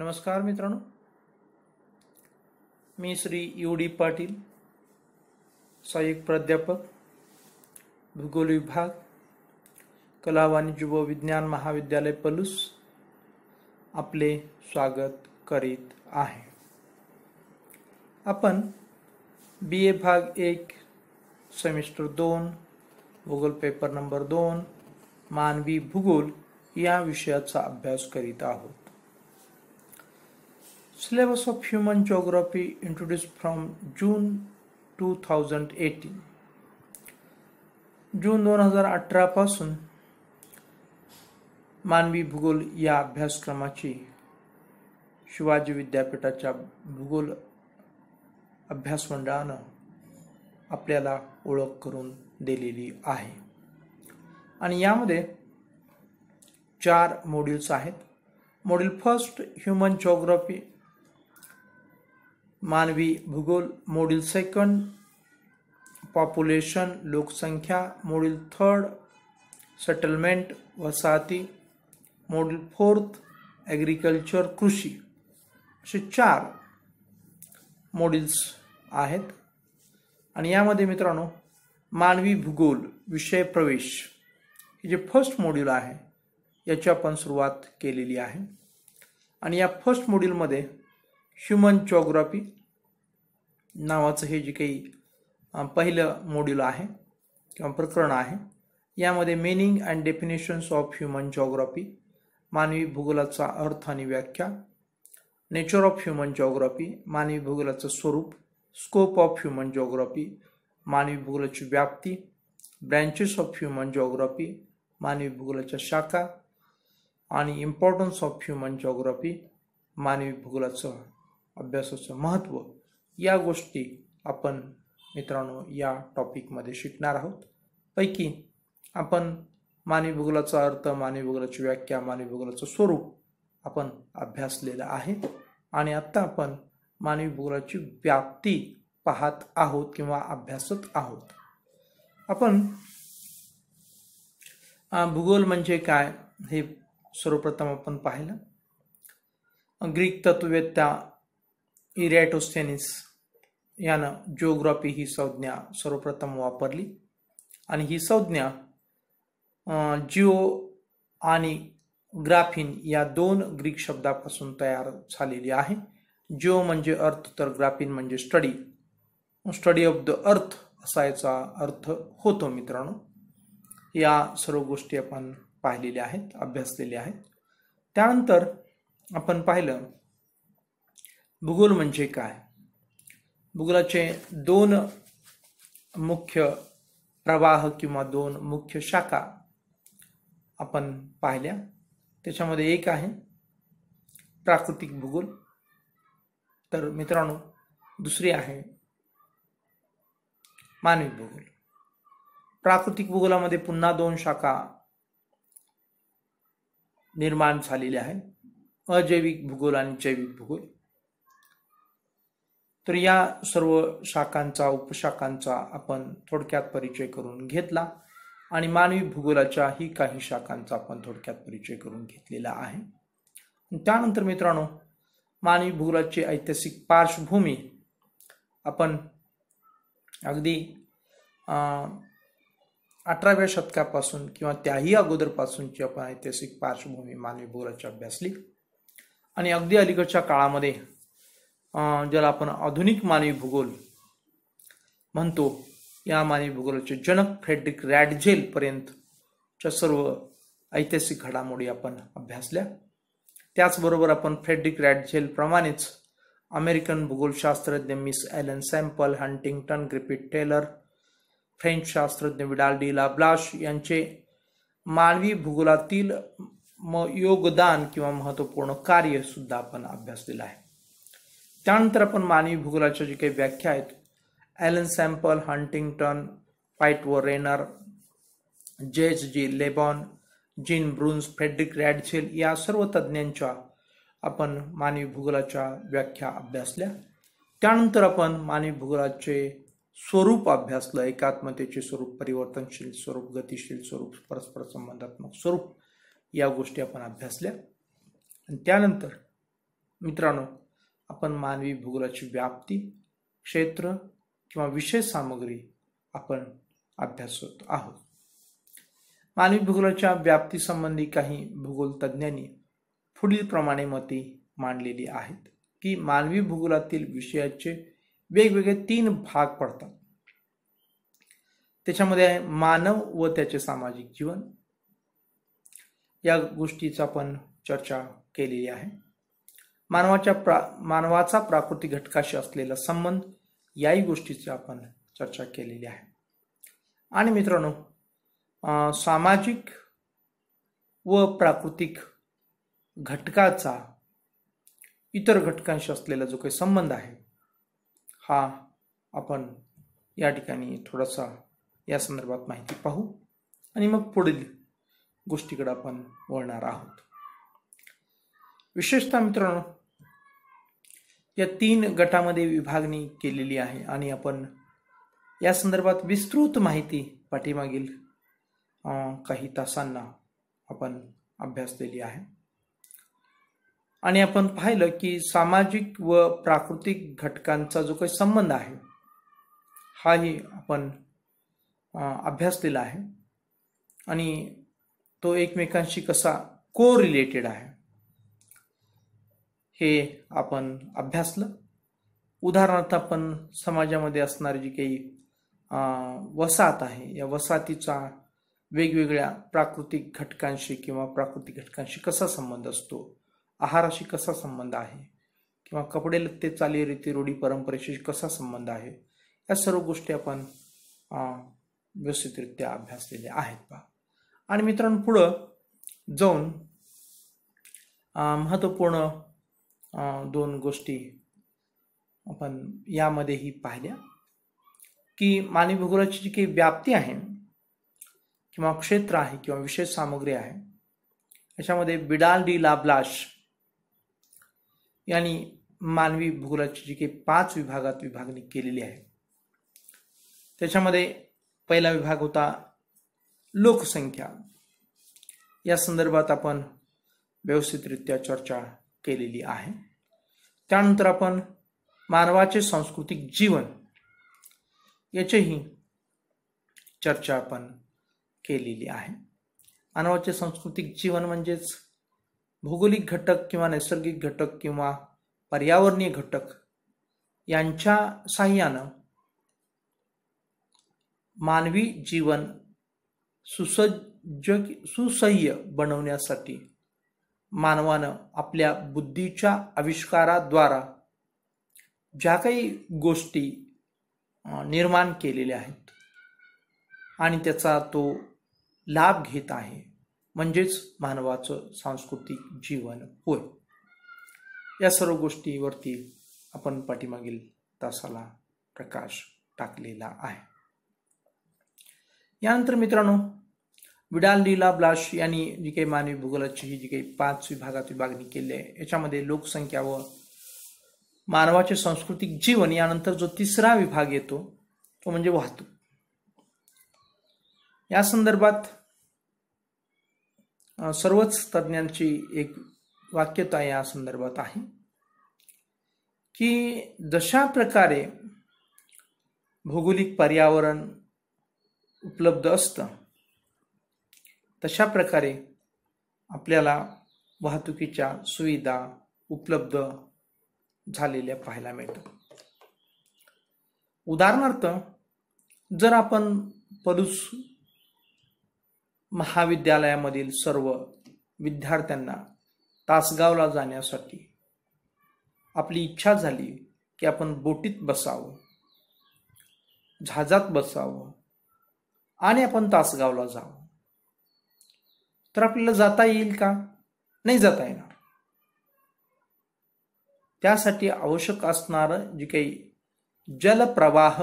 नमस्कार मित्रांनो मी श्री यू डी पाटील सहाय्यक प्राध्यापक भूगोल विभाग कला वाणिज्य व विज्ञान महाविद्यालय पलूस आपले स्वागत करीत आहे आपण बी ए भाग एक सेमिस्टर दोन भूगोल पेपर नंबर दोन मानवी भूगोल या विषयाचा अभ्यास करीत आहोत Syllabus of Human Geography introduced from June 2018. जून दोन हजार अठरापासून मानवी भूगोल या अभ्यासक्रमाची शिवाजी विद्यापीठाच्या भूगोल अभ्यास मंडळानं आपल्याला ओळख करून दिलेली आहे आणि यामध्ये चार मॉड्यूल्स आहेत मॉड्यूल फर्स्ट ह्युमन जॉग्रफी मानवी भूगोल मॉड्यूल सेकंड पॉप्युलेशन लोकसंख्या मॉड्यूल थर्ड सेटलमेंट वसाहती मॉड्यूल फोर्थ ॲग्रिकल्चर कृषी असे चार मॉड्यूल्स आहेत आणि यामध्ये मित्रांनो मानवी भूगोल विषय प्रवेश हे जे फर्स्ट मॉड्यूल आहे याची आपण सुरुवात केलेली आहे आणि या फर्स्ट मॉड्यूलमध्ये ह्युमन ज्योग्राफी नावाचं हे जे काही पहिलं मॉड्यूल आहे किंवा प्रकरण आहे यामध्ये meaning and definitions of human geography मानवी भूगोलाचा अर्थ आणि व्याख्या नेचर ऑफ ह्युमन जॉग्राफी मानवी भूगोलाचं स्वरूप स्कोप ऑफ ह्युमन जॉग्राफी मानवी भूगोलाची व्याप्ती ब्रँचेस ऑफ ह्युमन जॉग्राफी मानवी भूगोलाच्या शाखा आणि इम्पॉर्टन्स ऑफ ह्युमन जॉग्राफी मानवी भूगोलाचं अभ्यासाचं महत्त्व या गोष्टी आपण मित्रांनो या टॉपिकमध्ये शिकणार आहोत पैकी आपण मानवी भूगोलाचा अर्थ मानवी भूगोलाची व्याख्या मानवी भूगोलाचं स्वरूप आपण अभ्यासलेलं आहे आणि आत्ता आपण मानवी भूगोलाची व्याप्ती पाहत आहोत किंवा अभ्यासत आहोत आपण भूगोल म्हणजे काय हे सर्वप्रथम आपण पाहिलं ग्रीक तत्ववेत्या इरॅटोस्थेनिस यानं जिओग्राफी ही संज्ञा सर्वप्रथम वापरली आणि ही संज्ञा जिओ आणि ग्राफिन या दोन ग्रीक शब्दापासून तयार झालेली आहे जिओ म्हणजे अर्थ तर ग्राफिन म्हणजे study study of the earth असा याचा अर्थ होतो मित्रांनो या सर्व गोष्टी आपण पाहिलेल्या आहेत अभ्यासलेल्या आहेत त्यानंतर आपण पाहिलं भूगोल म्हणजे काय भूगोलाचे दोन मुख्य प्रवाह किंवा दोन मुख्य शाखा आपण पाहिल्या त्याच्यामध्ये एक आहे प्राकृतिक भूगोल तर मित्रांनो दुसरी आहे मानवी भूगोल प्राकृतिक भूगोलामध्ये पुन्हा दोन शाखा निर्माण झालेल्या आहेत अजैविक भूगोल आणि जैविक भूगोल तर या सर्व शाखांचा उपशाखांचा आपण थोडक्यात परिचय करून घेतला आणि मानवी भूगोलाच्या ही काही शाखांचा आपण थोडक्यात परिचय करून घेतलेला आहे त्यानंतर मित्रांनो मानवी भूगोलाची ऐतिहासिक पार्श्वभूमी आपण अगदी अठराव्या शतकापासून किंवा त्याही अगोदरपासूनची आपण ऐतिहासिक पार्श्वभूमी मानवी भूगोलाची अभ्यासली आणि अगदी अलीकडच्या काळामध्ये ज्याला आपण आधुनिक मानवी भूगोल म्हणतो या मानवी भूगोलाचे जनक फ्रेडरिक रॅडझेल पर्यंतच्या सर्व ऐतिहासिक घडामोडी आपण अभ्यासल्या त्याचबरोबर आपण फ्रेडरिक प्रमाणेच अमेरिकन भूगोलशास्त्रज्ञ Miss Ellen Semple Huntington Griffith Taylor French शास्त्रज्ञ विडाल डी ब्लाश यांचे मानवी भूगोलातील म योगदान किंवा महत्त्वपूर्ण कार्य सुद्धा आपण अभ्यासलेलं आहे त्यानंतर आपण मानवी भूगोलाच्या जी काही व्याख्या आहेत ॲलन सॅम्पल हंटिंग्टन व रेनर जेज जी लेबॉन जीन ब्रुन्स फ्रेडरिक रॅडझेल या सर्व तज्ज्ञांच्या आपण मानवी भूगोलाच्या व्याख्या अभ्यासल्या त्यानंतर आपण मानवी भूगोलाचे स्वरूप अभ्यासलं एकात्मतेचे स्वरूप परिवर्तनशील स्वरूप गतिशील स्वरूप परस्पर संबंधात्मक स्वरूप या गोष्टी आपण अभ्यासल्या आणि त्यानंतर मित्रांनो आपण मानवी भूगोलाची व्याप्ती क्षेत्र किंवा विषय सामग्री आपण अभ्यासत आहोत मानवी भूगोलाच्या व्याप्ती संबंधी काही भूगोल तज्ज्ञांनी पुढील प्रमाणे मते मांडलेली आहेत की मानवी भूगोलातील विषयाचे वेगवेगळे तीन भाग पडतात त्याच्यामध्ये आहे मानव व त्याचे सामाजिक जीवन या गोष्टीचा आपण चर्चा केलेली आहे मानवाच्या प्रा मानवाचा प्राकृतिक घटकाशी असलेला संबंध याही गोष्टीची आपण चर्चा केलेली आहे आणि मित्रांनो सामाजिक व प्राकृतिक घटकाचा इतर घटकांशी असलेला जो काही संबंध आहे हा आपण या ठिकाणी थोडासा या संदर्भात माहिती पाहू आणि मग पुढील गोष्टीकडे आपण वळणार आहोत विशेषतः मित्रांनो या तीन गटामध्ये विभागणी केलेली आहे आणि आपण या संदर्भात विस्तृत माहिती पाठीमागील काही तासांना आपण अभ्यासलेली आहे आणि आपण पाहिलं की सामाजिक व प्राकृतिक घटकांचा जो काही संबंध आहे हाही आपण दिला आहे आणि तो एकमेकांशी कसा को रिलेटेड आहे हे आपण अभ्यासलं उदाहरणार्थ आपण समाजामध्ये असणारी जी काही वसाहत आहे या वसाहतीचा वेगवेगळ्या प्राकृतिक घटकांशी किंवा प्राकृतिक घटकांशी कसा संबंध असतो आहाराशी कसा संबंध आहे किंवा कपडे लत्ते चाली रूढी परंपरेशी कसा संबंध आहे या सर्व गोष्टी आपण व्यवस्थितरित्या अभ्यासलेल्या आहेत पहा आणि मित्रांनो पुढं जाऊन महत्त्वपूर्ण दोन गोष्टी आपण यामध्येही पाहिल्या की मानवी भूगोलाची जी काही व्याप्ती आहे किंवा क्षेत्र आहे किंवा विशेष सामग्री आहे याच्यामध्ये बिडाल डी लाब्लाश यांनी मानवी भूगोलाची जी काही पाच विभागात विभागणी केलेली आहे त्याच्यामध्ये पहिला विभाग होता लोकसंख्या या संदर्भात आपण व्यवस्थितरित्या चर्चा केलेली आहे त्यानंतर आपण मानवाचे सांस्कृतिक जीवन याचीही चर्चा आपण केलेली आहे मानवाचे सांस्कृतिक जीवन म्हणजेच भौगोलिक घटक किंवा नैसर्गिक घटक किंवा पर्यावरणीय घटक यांच्या साह्यानं मानवी जीवन सुसज्ज सुसह्य बनवण्यासाठी मानवानं आपल्या बुद्धीच्या आविष्काराद्वारा ज्या काही गोष्टी निर्माण केलेल्या आहेत आणि त्याचा तो लाभ घेत आहे म्हणजेच मानवाचं सांस्कृतिक जीवन होय या सर्व गोष्टीवरती आपण पाठीमागील तासाला प्रकाश टाकलेला आहे यानंतर मित्रांनो विडाल लीला ब्लाश यांनी जी काही मानवी भूगोलाची ही जी काही पाच विभागात विभागणी केली आहे याच्यामध्ये लोकसंख्या व मानवाचे सांस्कृतिक जीवन यानंतर जो तिसरा विभाग येतो तो म्हणजे वाहतूक या संदर्भात सर्वच तज्ञांची एक वाक्यता या संदर्भात आहे की जशा प्रकारे भौगोलिक पर्यावरण उपलब्ध असतं तशा प्रकारे आपल्याला वाहतुकीच्या सुविधा उपलब्ध झालेल्या पाहायला मिळतात उदाहरणार्थ जर आपण पलूस महाविद्यालयामधील सर्व विद्यार्थ्यांना तासगावला जाण्यासाठी आपली इच्छा झाली की आपण बोटीत बसावं जहाजात बसावं आणि आपण तासगावला जावं तर आपल्याला जाता येईल का नाही जाता येणार त्यासाठी आवश्यक असणार जे काही जलप्रवाह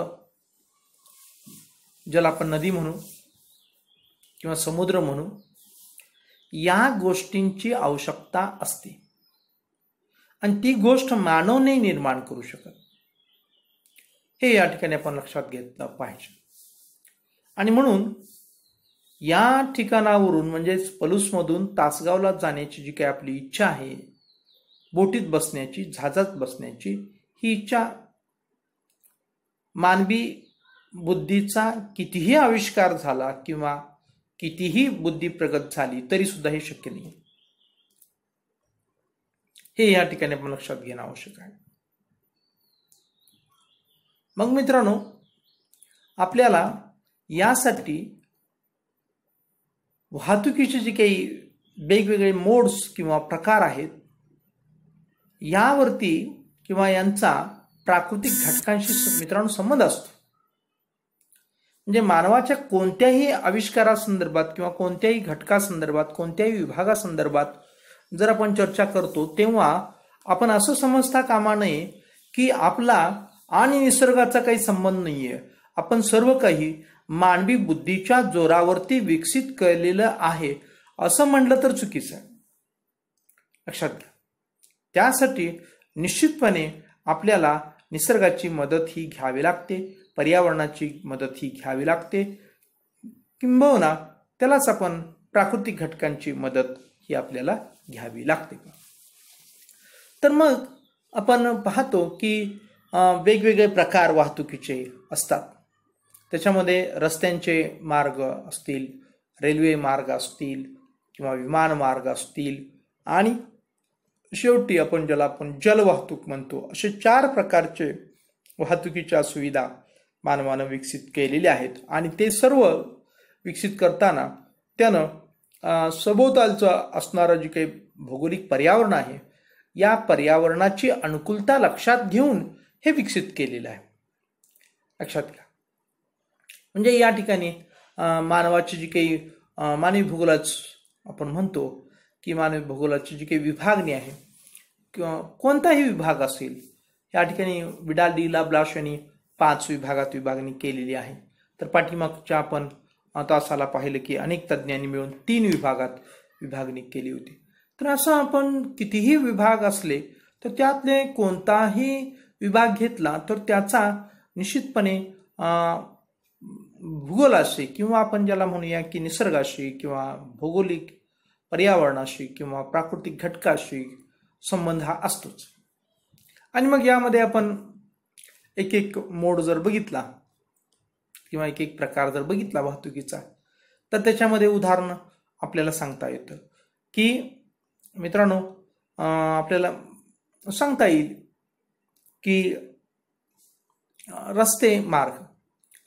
ज्याला आपण नदी म्हणू किंवा समुद्र म्हणू या गोष्टींची आवश्यकता असते आणि ती गोष्ट मानव नाही निर्माण करू शकत हे या ठिकाणी आपण लक्षात घेतलं पाहिजे आणि म्हणून या ठिकाणावरून म्हणजेच पलूसमधून तासगावला जाण्याची जी काही आपली इच्छा आहे बोटीत बसण्याची झाजात बसण्याची ही इच्छा मानवी बुद्धीचा कितीही आविष्कार झाला किंवा कितीही बुद्धी प्रगत झाली तरी सुद्धा हे शक्य नाही हे या ठिकाणी आपण लक्षात घेणं आवश्यक आहे मग मित्रांनो आपल्याला यासाठी वाहतुकीचे जे काही वेगवेगळे मोड्स किंवा प्रकार आहेत यावरती किंवा यांचा प्राकृतिक घटकांशी मित्रांनो संबंध असतो म्हणजे मानवाच्या कोणत्याही आविष्कारासंदर्भात किंवा कोणत्याही घटकासंदर्भात कोणत्याही विभागासंदर्भात जर आपण चर्चा करतो तेव्हा आपण असं समजता कामा नये की आपला आणि निसर्गाचा काही संबंध नाहीये आपण सर्व काही मानवी बुद्धीच्या जोरावरती विकसित केलेलं आहे असं म्हणलं तर चुकीचं आहे लक्षात घ्या त्यासाठी निश्चितपणे आपल्याला निसर्गाची मदत ही घ्यावी लागते पर्यावरणाची मदत ही घ्यावी लागते किंबहुना त्यालाच आपण प्राकृतिक घटकांची मदत ही आपल्याला घ्यावी लागते तर मग आपण पाहतो की वेगवेगळे प्रकार वाहतुकीचे असतात त्याच्यामध्ये रस्त्यांचे मार्ग असतील रेल्वे मार्ग असतील किंवा विमान मार्ग असतील आणि शेवटी आपण ज्याला आपण जलवाहतूक म्हणतो असे चार प्रकारचे वाहतुकीच्या सुविधा मानवानं विकसित केलेल्या आहेत आणि ते सर्व विकसित करताना त्यानं सभोवतालचं असणारं जे काही भौगोलिक पर्यावरण आहे या पर्यावरणाची अनुकूलता लक्षात घेऊन हे विकसित केलेलं आहे लक्षात घ्या म्हणजे या ठिकाणी मानवाची जी काही मानवी भूगोलाच आपण म्हणतो की मानवी भूगोलाची जी काही विभागणी आहे किंवा कोणताही विभाग असेल या ठिकाणी विडाल डीला ब्लाश यांनी पाच विभागात विभागणी केलेली आहे तर पाठीमागच्या आपण तासाला पाहिलं की अनेक तज्ज्ञांनी मिळून तीन विभागात विभागणी केली होती तर असं आपण कितीही विभाग असले तर त्यातले कोणताही विभाग घेतला तर त्याचा निश्चितपणे भूगोलाशी किंवा आपण ज्याला म्हणूया की निसर्गाशी किंवा भौगोलिक पर्यावरणाशी किंवा प्राकृतिक घटकाशी संबंध हा असतोच आणि मग यामध्ये आपण एक एक मोड जर बघितला किंवा एक एक प्रकार जर बघितला वाहतुकीचा तर त्याच्यामध्ये उदाहरण आपल्याला सांगता येतं की मित्रांनो आपल्याला सांगता येईल की रस्ते मार्ग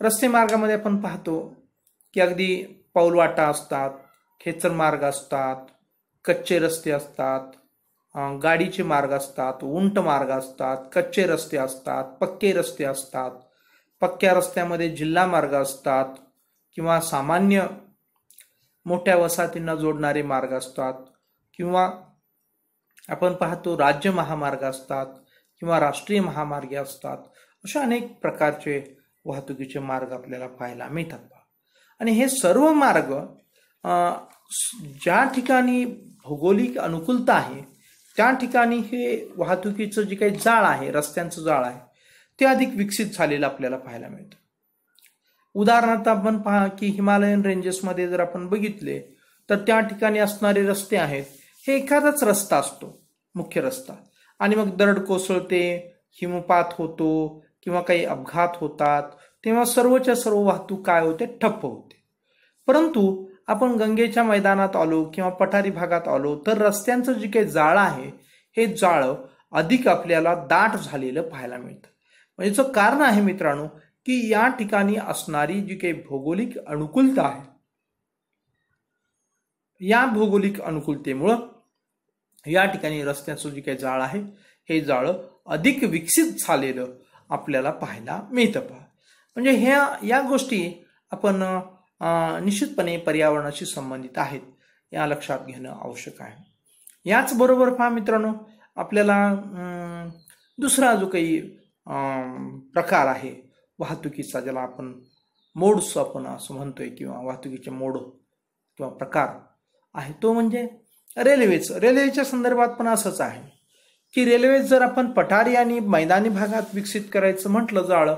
रस्ते मार्गामध्ये आपण पाहतो की अगदी पाऊलवाटा असतात खेचर मार्ग असतात कच्चे रस्ते असतात गाडीचे मार्ग असतात उंट मार्ग असतात कच्चे रस्ते असतात पक्के रस्ते असतात पक्क्या रस्त्यामध्ये जिल्हा मार्ग असतात किंवा सामान्य मोठ्या वसाहतींना जोडणारे मार्ग असतात किंवा आपण पाहतो राज्य महामार्ग असतात किंवा राष्ट्रीय महामार्ग असतात अशा अनेक प्रकारचे वाहतुकीचे मार्ग आपल्याला पाहायला मिळतात आणि हे सर्व मार्ग ज्या ठिकाणी भौगोलिक अनुकूलता आहे त्या ठिकाणी हे वाहतुकीचं जे काही जाळ आहे रस्त्यांचं जाळ आहे ते अधिक विकसित झालेलं आपल्याला पाहायला मिळतं उदाहरणार्थ आपण पहा की हिमालयन रेंजेसमध्ये जर आपण बघितले तर त्या ठिकाणी असणारे रस्ते आहेत हे एखादाच रस्ता असतो मुख्य रस्ता आणि मग दरड कोसळते हिमपात होतो किंवा काही अपघात होतात तेव्हा सर्वच्या सर्व वाहतूक काय होते ठप्प होते परंतु आपण गंगेच्या मैदानात आलो किंवा पठारी भागात आलो तर रस्त्यांचं जे काही जाळं आहे हे जाळं अधिक आपल्याला दाट झालेलं पाहायला मिळतं म्हणजे याचं कारण आहे मित्रांनो की या ठिकाणी असणारी जी काही भौगोलिक अनुकूलता आहे या भौगोलिक अनुकूलतेमुळं या ठिकाणी रस्त्यांचं जे काही जाळ आहे हे जाळं अधिक विकसित झालेलं आपल्याला पाहायला मिळतं पहा म्हणजे ह्या या गोष्टी आपण निश्चितपणे पर्यावरणाशी संबंधित आहेत या लक्षात घेणं आवश्यक आहे याचबरोबर पहा मित्रांनो आपल्याला दुसरा जो काही प्रकार आहे वाहतुकीचा ज्याला आपण मोड्स आपण असं म्हणतोय किंवा वाहतुकीचे मोड किंवा प्रकार आहे तो म्हणजे रेल्वेचं रेल्वेच्या संदर्भात पण असंच आहे की रेल्वे जर आपण पठारी आणि मैदानी भागात विकसित करायचं म्हटलं जाळं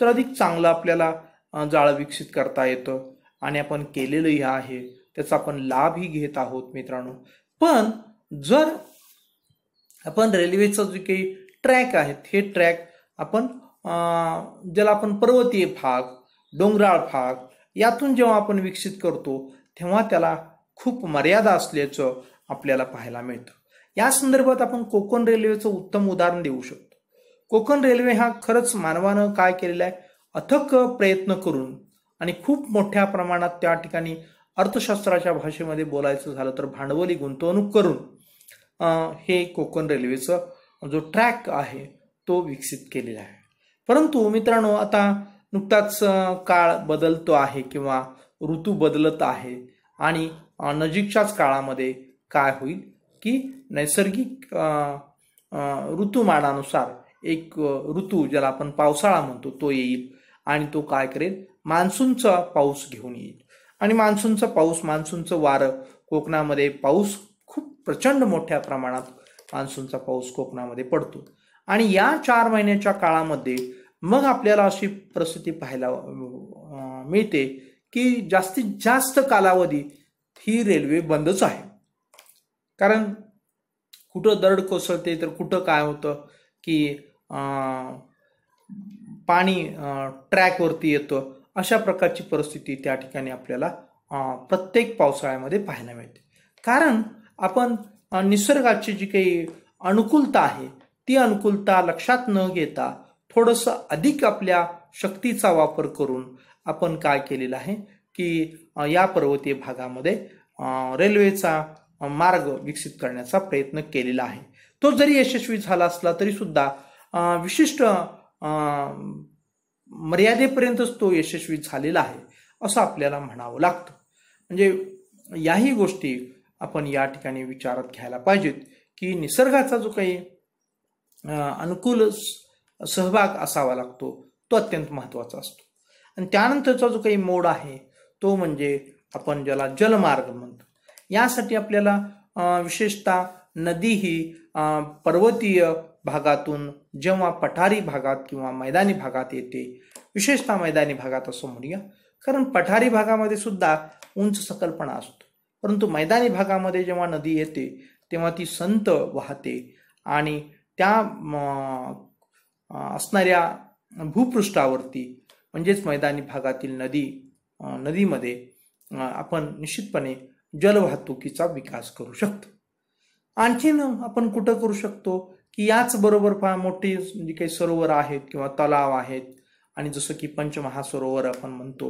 तर अधिक चांगलं आपल्याला जाळं विकसित करता येतं आणि आपण केलेलं हे आहे त्याचा आपण लाभही घेत आहोत मित्रांनो पण जर आपण रेल्वेचं जे काही ट्रॅक आहेत हे ट्रॅक आपण ज्याला आपण पर्वतीय भाग डोंगराळ भाग यातून जेव्हा आपण विकसित करतो तेव्हा त्याला खूप मर्यादा असल्याचं आपल्याला पाहायला मिळतं या संदर्भात आपण कोकण रेल्वेचं उत्तम उदाहरण देऊ शकतो कोकण रेल्वे हा खरंच मानवानं काय केलेला आहे अथक प्रयत्न करून आणि खूप मोठ्या प्रमाणात त्या ठिकाणी अर्थशास्त्राच्या भाषेमध्ये बोलायचं झालं तर भांडवली गुंतवणूक करून हे कोकण रेल्वेचं जो ट्रॅक आहे तो विकसित केलेला आहे परंतु मित्रांनो आता नुकताच काळ बदलतो आहे किंवा ऋतू बदलत आहे आणि नजीकच्याच काळामध्ये काय होईल की नैसर्गिक ऋतुमानानुसार एक ऋतू ज्याला आपण पावसाळा म्हणतो तो येईल आणि तो काय करेल मान्सूनचा पाऊस घेऊन येईल आणि मान्सूनचा पाऊस मान्सूनचं वारं कोकणामध्ये पाऊस खूप प्रचंड मोठ्या प्रमाणात मान्सूनचा पाऊस कोकणामध्ये पडतो आणि या चार महिन्याच्या काळामध्ये मग आपल्याला अशी परिस्थिती पाहायला मिळते की जास्तीत जास्त कालावधी ही रेल्वे बंदच आहे कारण कुठं दरड कोसळते तर कुठं काय होतं की पाणी ट्रॅकवरती येतं अशा प्रकारची परिस्थिती त्या ठिकाणी आपल्याला प्रत्येक पावसाळ्यामध्ये पाहायला मिळते कारण आपण निसर्गाची जी काही अनुकूलता आहे ती अनुकूलता लक्षात न घेता थोडंसं अधिक आपल्या शक्तीचा वापर करून आपण काय केलेलं आहे की या पर्वतीय भागामध्ये रेल्वेचा मार्ग विकसित करण्याचा प्रयत्न केलेला आहे तो जरी यशस्वी झाला असला तरी सुद्धा विशिष्ट मर्यादेपर्यंतच तो यशस्वी झालेला आहे असं आपल्याला म्हणावं लागतं म्हणजे याही गोष्टी आपण या ठिकाणी विचारात घ्यायला पाहिजेत की निसर्गाचा जो काही अनुकूल सहभाग असावा लागतो तो अत्यंत महत्त्वाचा असतो आणि त्यानंतरचा जो काही मोड आहे तो म्हणजे आपण ज्याला जलमार्ग म्हणतो यासाठी आपल्याला विशेषतः नदी ही पर्वतीय भागातून जेव्हा पठारी भागात किंवा मैदानी भागात येते विशेषतः मैदानी भागात असं म्हणूया कारण पठारी भागामध्ये सुद्धा उंच सकलपणा असतो परंतु मैदानी भागामध्ये जेव्हा नदी येते तेव्हा ती संत वाहते आणि त्या असणाऱ्या भूपृष्ठावरती म्हणजेच मैदानी भागातील नदी नदीमध्ये आपण निश्चितपणे जलवाहतुकीचा विकास करू शकतो आणखीन आपण कुठं करू शकतो की याचबरोबर पहा मोठी जे म्हणजे काही सरोवर आहेत किंवा तलाव आहेत आणि जसं की पंचमहा सरोवर आपण म्हणतो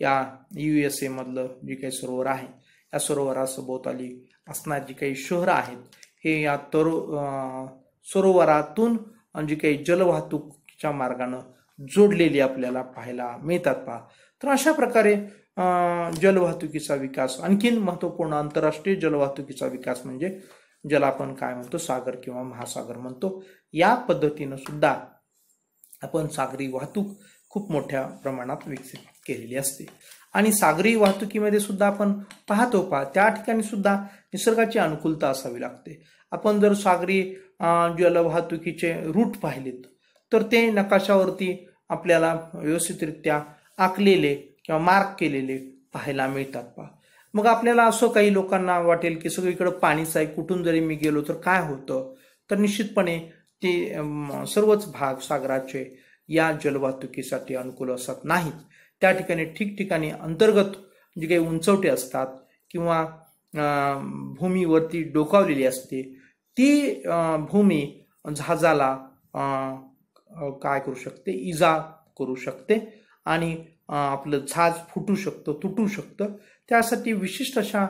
या यू एस एमधलं जी काही सरोवर आहे या आली असणार जी काही शहरं आहेत हे या तरो सरोवरातून जी काही जलवाहतुकीच्या मार्गानं जोडलेली आपल्याला पाहायला मिळतात पहा तर अशा प्रकारे जलवाहतुकीचा विकास आणखीन महत्त्वपूर्ण आंतरराष्ट्रीय जलवाहतुकीचा विकास म्हणजे ज्याला आपण काय म्हणतो सागर किंवा महासागर म्हणतो या पद्धतीनं सुद्धा आपण सागरी वाहतूक खूप मोठ्या प्रमाणात विकसित केलेली असते आणि सागरी वाहतुकीमध्ये सुद्धा आपण पाहतो पा त्या ठिकाणी सुद्धा निसर्गाची अनुकूलता असावी लागते आपण जर सागरी जलवाहतुकीचे रूट पाहिलेत तर ते नकाशावरती आपल्याला व्यवस्थितरित्या आखलेले किंवा मार्क केलेले पाहायला मिळतात पहा मग आपल्याला असं काही लोकांना वाटेल की सगळीकडे पाणीच आहे कुठून जरी मी गेलो तर काय होतं तर निश्चितपणे ते सर्वच भाग सागराचे या जलवाहतुकीसाठी अनुकूल असत नाहीत त्या ठिकाणी ठिकठिकाणी अंतर्गत जे काही उंचवटे असतात किंवा भूमीवरती डोकावलेली असते ती भूमी जहाजाला काय करू शकते इजा करू शकते आणि आपलं झाज फुटू शकतं तुटू शकतं त्यासाठी विशिष्ट अशा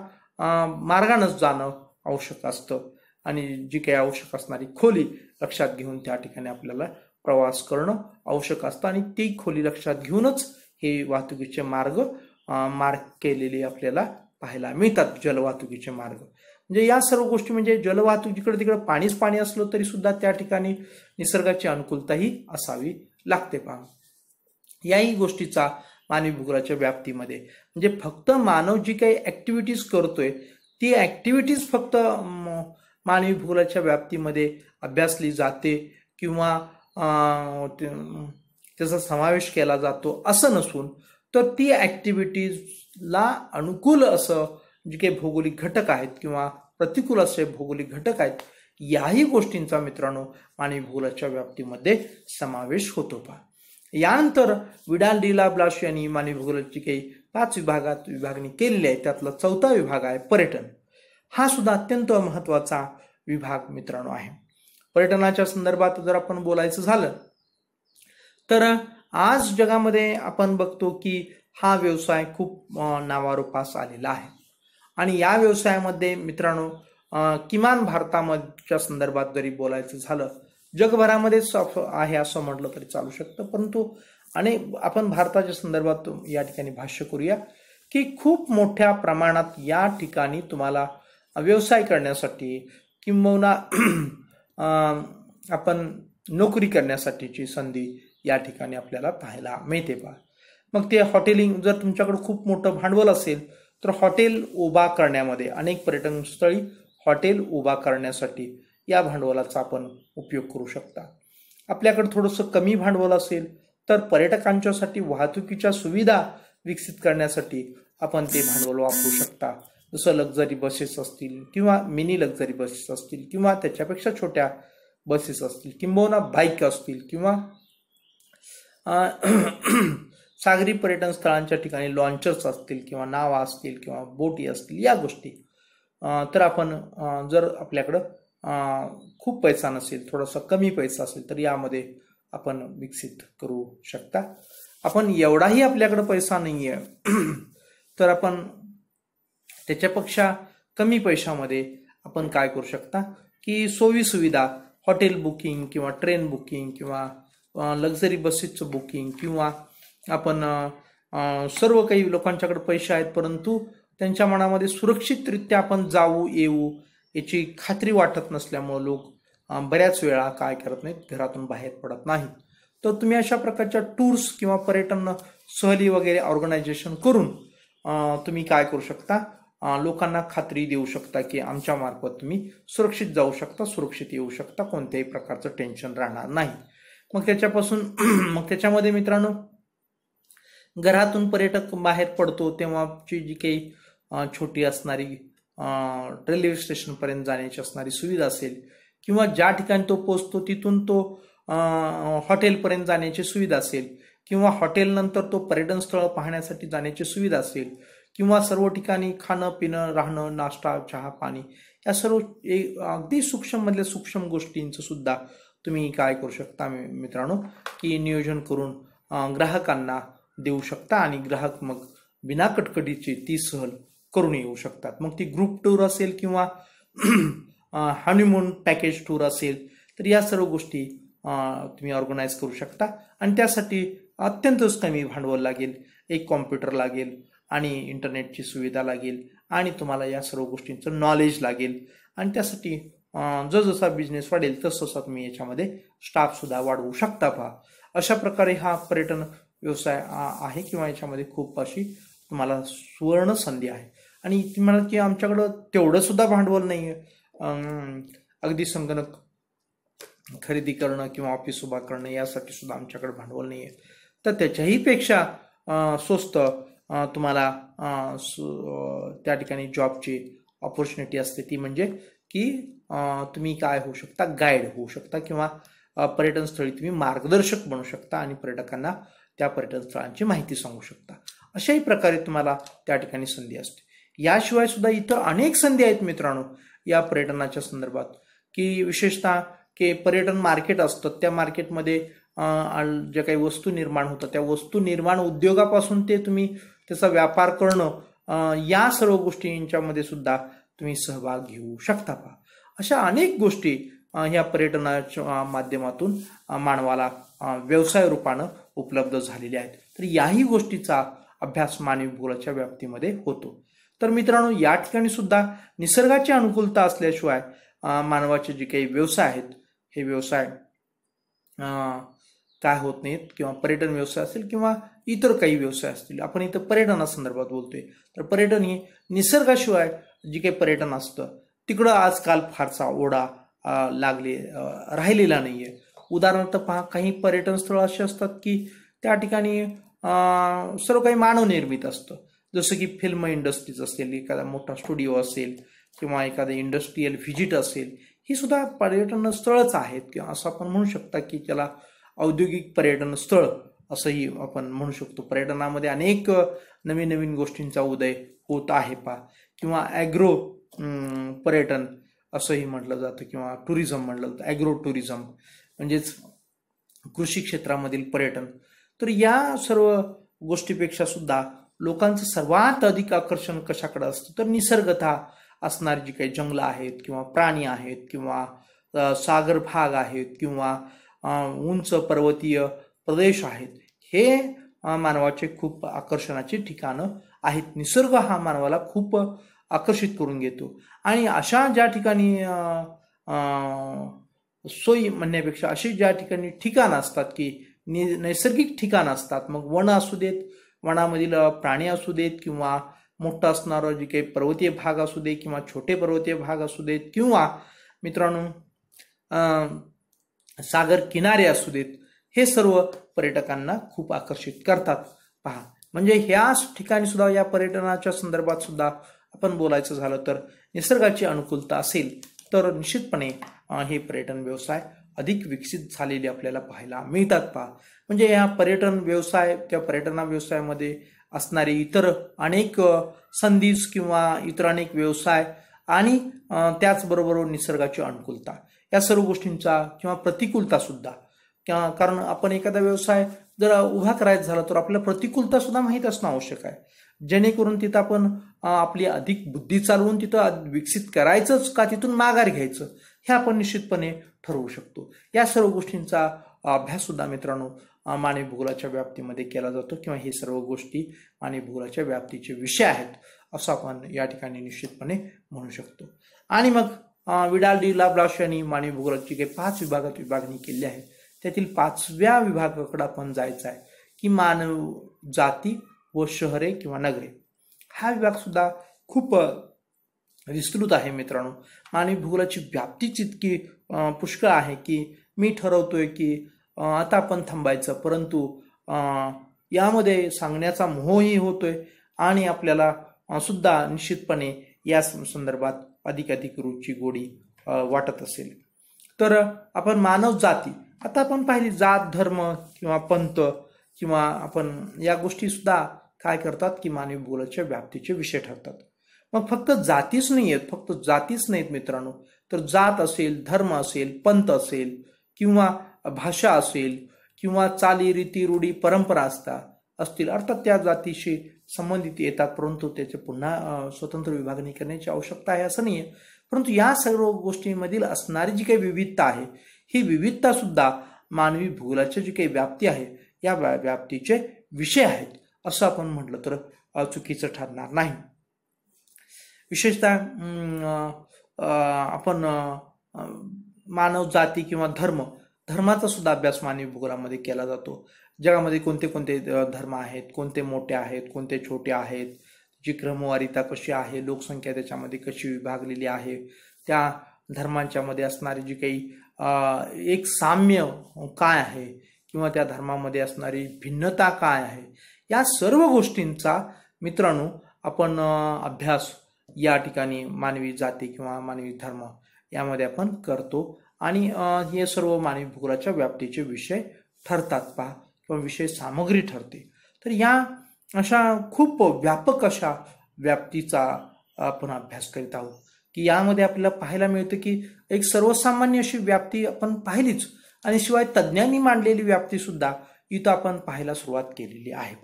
मार्गानंच जाणं आवश्यक असतं आणि जी काही आवश्यक असणारी खोली लक्षात घेऊन त्या ठिकाणी आपल्याला प्रवास करणं आवश्यक असतं आणि ती खोली लक्षात घेऊनच हे वाहतुकीचे मार्ग मार्ग केलेले आपल्याला पाहायला मिळतात जलवाहतुकीचे मार्ग म्हणजे या सर्व गोष्टी म्हणजे जलवाहतूक जिकडे तिकडे पाणीच पाणी असलं तरी सुद्धा त्या ठिकाणी निसर्गाची अनुकूलताही असावी लागते पाहून याही गोष्टीचा मानवी भूगोलाच्या व्याप्तीमध्ये म्हणजे फक्त मानव जी काही ॲक्टिव्हिटीज करतोय ती ॲक्टिव्हिटीज फक्त मानवी भूगोलाच्या व्याप्तीमध्ये अभ्यासली जाते किंवा त्याचा समावेश केला जातो असं नसून तर ती ॲक्टिव्हिटीजला अनुकूल असं जे काही भौगोलिक घटक आहेत किंवा प्रतिकूल असे भौगोलिक घटक आहेत याही गोष्टींचा मित्रांनो मानवी भूगोलाच्या व्याप्तीमध्ये समावेश होतो पहा यानंतर विडाल डीला ब्लाश यांनी मानवी भूगोलची काही पाच विभागात विभागणी केलेली आहे त्यातला चौथा विभाग आहे पर्यटन हा सुद्धा अत्यंत महत्त्वाचा विभाग मित्रांनो आहे पर्यटनाच्या संदर्भात जर आपण बोलायचं झालं तर आज जगामध्ये आपण बघतो की हा व्यवसाय खूप नावारूपास आलेला आहे आणि या व्यवसायामध्ये मित्रांनो किमान भारताच्या संदर्भात जरी बोलायचं झालं जगभरामध्ये आहे असं म्हटलं तरी चालू शकतं परंतु आणि आपण भारताच्या संदर्भात या ठिकाणी भाष्य करूया की खूप मोठ्या प्रमाणात या ठिकाणी तुम्हाला व्यवसाय करण्यासाठी किंबहुना आपण नोकरी करण्यासाठीची संधी या ठिकाणी आपल्याला पाहायला मिळते बा मग ते हॉटेलिंग जर तुमच्याकडे खूप मोठं भांडवल असेल तर हॉटेल उभा करण्यामध्ये अनेक पर्यटन स्थळी हॉटेल उभा करण्यासाठी या भांडवलाचा आपण उपयोग करू शकता आपल्याकडे थोडंसं कमी भांडवल असेल तर पर्यटकांच्यासाठी वाहतुकीच्या सुविधा विकसित करण्यासाठी आपण ते भांडवल वापरू शकता जसं लक्झरी बसेस असतील किंवा मिनी लक्झरी बसेस असतील किंवा त्याच्यापेक्षा छोट्या बसेस असतील किंबहुना बाईक असतील किंवा सागरी पर्यटन स्थळांच्या ठिकाणी लॉन्चर्स असतील किंवा नावा असतील किंवा बोटी असतील या गोष्टी तर आपण जर आपल्याकडं खूप पैसा नसेल थोडासा कमी पैसा असेल तर यामध्ये आपण विकसित करू शकता आपण एवढाही आपल्याकडे पैसा नाही आहे तर आपण त्याच्यापेक्षा कमी पैशामध्ये आपण काय करू शकता की सोयी सुविधा हॉटेल बुकिंग किंवा ट्रेन बुकिंग किंवा लक्झरी बसेसचं बुकिंग किंवा आपण सर्व काही लोकांच्याकडे पैसे आहेत परंतु त्यांच्या मनामध्ये सुरक्षितरित्या आपण जाऊ येऊ याची खात्री वाटत नसल्यामुळं लोक बऱ्याच वेळा काय करत नाहीत घरातून बाहेर पडत नाहीत तर तुम्ही अशा प्रकारच्या टूर्स किंवा पर्यटन सहली वगैरे ऑर्गनायझेशन करून तुम्ही काय करू शकता लोकांना खात्री देऊ शकता की आमच्या मार्फत तुम्ही सुरक्षित जाऊ शकता सुरक्षित येऊ शकता कोणत्याही प्रकारचं टेन्शन राहणार नाही मग त्याच्यापासून मग त्याच्यामध्ये मित्रांनो घरातून पर्यटक बाहेर पडतो तेव्हाची जी काही छोटी असणारी रेल्वे स्टेशनपर्यंत जाण्याची असणारी सुविधा असेल किंवा ज्या ठिकाणी तो पोचतो तिथून तो हॉटेलपर्यंत जाण्याची सुविधा असेल किंवा हॉटेलनंतर तो पर्यटन स्थळ पाहण्यासाठी जाण्याची सुविधा असेल किंवा सर्व ठिकाणी खाणं पिणं राहणं नाश्ता चहा पाणी या सर्व अगदी सूक्ष्ममधल्या सूक्ष्म गोष्टींचं सुद्धा तुम्ही काय करू शकता मित्रांनो की नियोजन करून ग्राहकांना देऊ शकता आणि ग्राहक मग बिना कटकटीची ती सहल करून येऊ शकतात मग ती ग्रुप टूर असेल किंवा हनीमून पॅकेज टूर असेल तर या सर्व गोष्टी तुम्ही ऑर्गनाईज करू शकता आणि त्यासाठी अत्यंतच कमी भांडवल लागेल एक कॉम्प्युटर लागेल आणि इंटरनेटची सुविधा लागेल आणि तुम्हाला या सर्व गोष्टींचं नॉलेज लागेल आणि त्यासाठी जसजसा बिझनेस वाढेल तसा तुम्ही याच्यामध्ये स्टाफसुद्धा वाढवू शकता पहा अशा प्रकारे हा पर्यटन व्यवसाय आहे किंवा याच्यामध्ये खूप अशी तुम्हाला सुवर्ण संधी आहे आणि ती म्हणाल की आमच्याकडं तेवढं सुद्धा भांडवल नाही आहे अगदी संगणक खरेदी करणं किंवा ऑफिस उभा करणं यासाठी सुद्धा आमच्याकडे भांडवल नाही आहे तर त्याच्याही पेक्षा स्वस्त तुम्हाला त्या ठिकाणी जॉबची ऑपॉर्च्युनिटी असते ती म्हणजे की तुम्ही काय होऊ शकता गाईड होऊ शकता किंवा पर्यटन स्थळी तुम्ही मार्गदर्शक बनू शकता आणि पर्यटकांना त्या पर्यटन स्थळांची माहिती सांगू शकता अशाही प्रकारे तुम्हाला त्या ठिकाणी संधी असते याशिवाय सुद्धा इतर अनेक संधी आहेत मित्रांनो या पर्यटनाच्या संदर्भात की विशेषतः की पर्यटन मार्केट असतं त्या मार्केटमध्ये ज्या काही वस्तू निर्माण होतात त्या वस्तू निर्माण उद्योगापासून ते तुम्ही त्याचा व्यापार करणं या सर्व गोष्टींच्यामध्ये सुद्धा तुम्ही सहभाग घेऊ शकता पहा अशा अनेक गोष्टी ह्या पर्यटनाच्या माध्यमातून मानवाला व्यवसाय रूपानं उपलब्ध झालेल्या आहेत तर याही गोष्टीचा अभ्यास मानवी भूगोलाच्या व्याप्तीमध्ये होतो तर मित्रांनो या ठिकाणी सुद्धा निसर्गाची अनुकूलता असल्याशिवाय मानवाचे जे काही व्यवसाय आहेत हे व्यवसाय काय होत नाहीत किंवा पर्यटन व्यवसाय असेल किंवा इतर काही व्यवसाय असतील आपण इथं पर्यटनासंदर्भात बोलतोय तर पर्यटन हे निसर्गाशिवाय जे काही पर्यटन असतं तिकडं आजकाल फारसा ओढा लागले राहिलेला नाही आहे उदाहरणार्थ पहा काही पर्यटन स्थळं असे असतात की त्या ठिकाणी सर्व काही मानवनिर्मित असतं जसं की फिल्म इंडस्ट्रीज असेल एखादा मोठा स्टुडिओ असेल किंवा एखादं इंडस्ट्रीयल व्हिजिट असेल ही सुद्धा पर्यटन स्थळच आहेत किंवा असं आपण म्हणू शकता की त्याला औद्योगिक पर्यटन स्थळ असंही आपण म्हणू शकतो पर्यटनामध्ये अनेक नवीन नवीन गोष्टींचा उदय होत आहे पा किंवा ॲग्रो पर्यटन असंही म्हटलं जातं किंवा टुरिझम म्हटलं जातं ॲग्रो टुरिझम म्हणजेच कृषी क्षेत्रामधील पर्यटन तर या सर्व गोष्टीपेक्षा सुद्धा लोकांचं सर्वात अधिक आकर्षण कशाकडे असतं तर निसर्गता असणारी जी काही जंगलं आहेत किंवा प्राणी आहेत किंवा सागर भाग आहेत किंवा उंच पर्वतीय प्रदेश आहेत हे मानवाचे खूप आकर्षणाचे ठिकाणं आहेत निसर्ग हा मानवाला खूप आकर्षित करून घेतो आणि अशा ज्या ठिकाणी सोयी म्हणण्यापेक्षा अशी ज्या ठिकाणी ठिकाणं असतात की नि नैसर्गिक ठिकाणं असतात मग वन असू देत वनामधील प्राणी असू देत किंवा मोठं असणारं जे काही पर्वतीय भाग असू दे किंवा छोटे पर्वतीय भाग असू देत किंवा मित्रांनो सागर किनारे असू देत हे सर्व पर्यटकांना खूप आकर्षित करतात पहा म्हणजे ह्याच ठिकाणी सुद्धा या पर्यटनाच्या संदर्भात सुद्धा आपण बोलायचं झालं तर निसर्गाची अनुकूलता असेल तर निश्चितपणे हे पर्यटन व्यवसाय अधिक विकसित झालेली आपल्याला पाहायला मिळतात पहा म्हणजे या पर्यटन व्यवसाय त्या पर्यटना व्यवसायामध्ये असणारे इतर अनेक संधीस किंवा इतर अनेक व्यवसाय आणि त्याचबरोबर निसर्गाची अनुकूलता या सर्व गोष्टींचा किंवा प्रतिकूलता सुद्धा कारण आपण एखादा व्यवसाय जर उभा करायचा झाला तर आपल्याला प्रतिकूलता सुद्धा माहीत असणं आवश्यक आहे जेणेकरून तिथं आपण आपली अधिक बुद्धी चालवून तिथं विकसित करायचंच का तिथून माघार घ्यायचं हे आपण निश्चितपणे ठरवू शकतो या सर्व गोष्टींचा अभ्याससुद्धा मित्रांनो मानवी भूगोलाच्या व्याप्तीमध्ये केला जातो किंवा हे सर्व गोष्टी मानवी भूगोलाच्या व्याप्तीचे विषय आहेत असं आपण या ठिकाणी निश्चितपणे म्हणू शकतो आणि मग विडाल डी लाभलाश यांनी मानवी भूगोलाची काही पाच विभागात विभागणी केली आहे त्यातील पाचव्या विभागाकडे आपण जायचं आहे की मानव जाती व शहरे किंवा नगरे हा विभाग सुद्धा खूप विस्तृत आहे मित्रांनो आणि भूगोलाची व्याप्तीच इतकी पुष्कळ आहे की मी ठरवतोय की आता आपण थांबायचं परंतु यामध्ये सांगण्याचा मोहही होतोय आणि आपल्याला सुद्धा निश्चितपणे या संदर्भात अधिकाधिक रुची गोडी वाटत असेल तर आपण मानव जाती आता आपण पाहिली जात धर्म किंवा पंत किंवा आपण या गोष्टीसुद्धा काय करतात की मानवी भूगोलाच्या व्याप्तीचे विषय ठरतात मग फक्त जातीच नाही आहेत फक्त जातीच नाहीत मित्रांनो तर जात असेल धर्म असेल पंथ असेल किंवा भाषा असेल किंवा चाली रीती रूढी परंपरा असता असतील अर्थात त्या जातीशी संबंधित येतात परंतु त्याचे पुन्हा स्वतंत्र विभागणी करण्याची आवश्यकता आहे असं नाही आहे परंतु या सर्व गोष्टींमधील असणारी जी काही विविधता आहे ही विविधता सुद्धा मानवी भूगोलाची जी काही व्याप्ती आहे या व्याप्तीचे विषय आहेत असं आपण म्हटलं तर चुकीचं ठरणार नाही विशेषतः आपण मानव जाती किंवा धर्म धर्माचा सुद्धा अभ्यास मानवी भूगोलामध्ये केला जातो जगामध्ये कोणते कोणते धर्म आहेत कोणते मोठे आहेत कोणते छोटे आहेत जी क्रमवारिता कशी आहे लोकसंख्या त्याच्यामध्ये कशी विभागलेली आहे त्या धर्मांच्यामध्ये असणारी जी काही एक साम्य काय आहे किंवा त्या धर्मामध्ये असणारी भिन्नता काय आहे या सर्व गोष्टींचा मित्रांनो आपण अभ्यास या ठिकाणी मानवी जाती किंवा मानवी धर्म यामध्ये आपण करतो आणि हे सर्व मानवी भूगोलाच्या व्याप्तीचे विषय ठरतात पहा किंवा विषय सामग्री ठरते तर या अशा खूप व्यापक अशा व्याप्तीचा आपण अभ्यास करीत आहोत की यामध्ये आपल्याला पाहायला मिळतं की एक सर्वसामान्य अशी व्याप्ती आपण पाहिलीच आणि शिवाय तज्ज्ञांनी मांडलेली व्याप्ती सुद्धा इथं आपण पाहायला सुरुवात केलेली आहे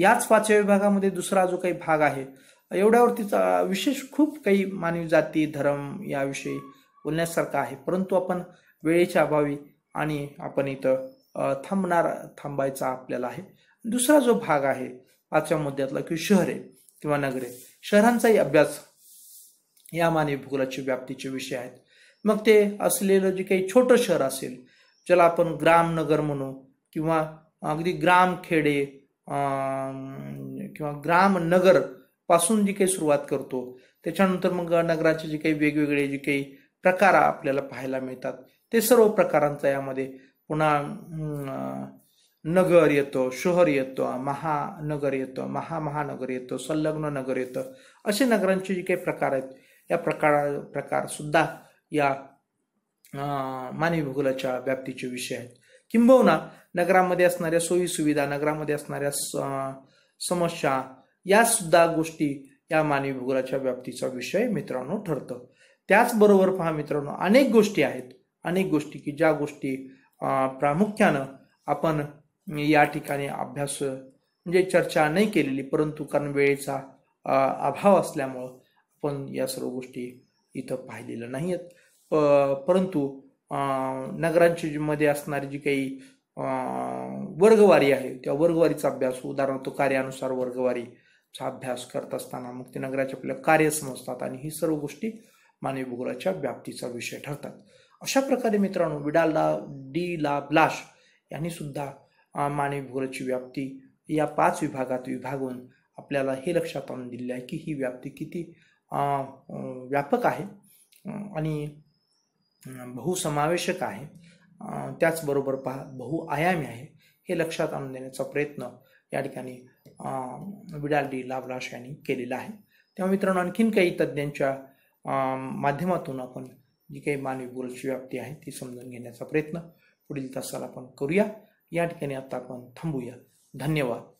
याच पाचव्या विभागामध्ये दुसरा जो काही भाग आहे एवढ्यावरतीचा विशेष खूप काही मानवी जाती धर्म याविषयी बोलण्यासारखं आहे परंतु आपण वेळेच्या अभावी आणि आपण इथं थांबणार थांबायचा आपल्याला आहे दुसरा जो भाग आहे पाचव्या मुद्द्यातला की शहरे किंवा नगरे शहरांचाही अभ्यास या मानवी भूगोलाच्या व्याप्तीचे विषय आहेत मग ते असलेलं जे काही छोटं शहर असेल ज्याला आपण ग्राम नगर म्हणू किंवा अगदी ग्राम खेडे किंवा ग्राम नगर पासून जी काही सुरुवात करतो त्याच्यानंतर मग नगराचे जे काही वेगवेगळे जे काही प्रकार आपल्याला पाहायला मिळतात ते सर्व प्रकारांचा यामध्ये पुन्हा नगर येतो शहर येतो महानगर येतो महामहानगर येतो संलग्न नगर येतं असे नगरांचे जे काही प्रकार आहेत या प्रकार प्रकारसुद्धा या मानवी भूगोलाच्या व्याप्तीचे विषय आहेत किंबहुना नगरामध्ये असणाऱ्या सोयीसुविधा नगरामध्ये असणाऱ्या समस्या या सुद्धा गोष्टी या मानवी भूगोलाच्या व्याप्तीचा विषय मित्रांनो ठरतं त्याचबरोबर पहा मित्रांनो अनेक गोष्टी आहेत अनेक गोष्टी की ज्या गोष्टी प्रामुख्यानं आपण या ठिकाणी अभ्यास म्हणजे चर्चा नाही केलेली परंतु कारण वेळेचा अभाव असल्यामुळं आपण या सर्व गोष्टी इथं पाहिलेल्या नाही आहेत परंतु नगरांची मध्ये असणारी जी काही वर्गवारी आहे त्या वर्गवारीचा अभ्यास उदाहरणार्थ कार्यानुसार वर्गवारी चा अभ्यास करत असताना मुक्तीनगराचे आपलं कार्य समजतात आणि ही सर्व गोष्टी मानवी भूगोलाच्या व्याप्तीचा विषय ठरतात अशा प्रकारे मित्रांनो ला डी ला ब्लाश यांनी सुद्धा मानवी भूगोलाची व्याप्ती या पाच विभागात विभागून आपल्याला हे लक्षात आणून दिले आहे की ही व्याप्ती किती व्यापक आहे आणि बहुसमावेशक आहे त्याचबरोबर पहा बहुआयामी आहे हे लक्षात आणून देण्याचा प्रयत्न या ठिकाणी विडाल डी लावलाश यांनी केलेला आहे तेव्हा मित्रांनो आणखीन काही तज्ज्ञांच्या माध्यमातून आपण जी काही मानवी बोलची व्याप्ती आहे ती समजून घेण्याचा प्रयत्न पुढील तासाला आपण करूया या ठिकाणी आता आपण थांबूया धन्यवाद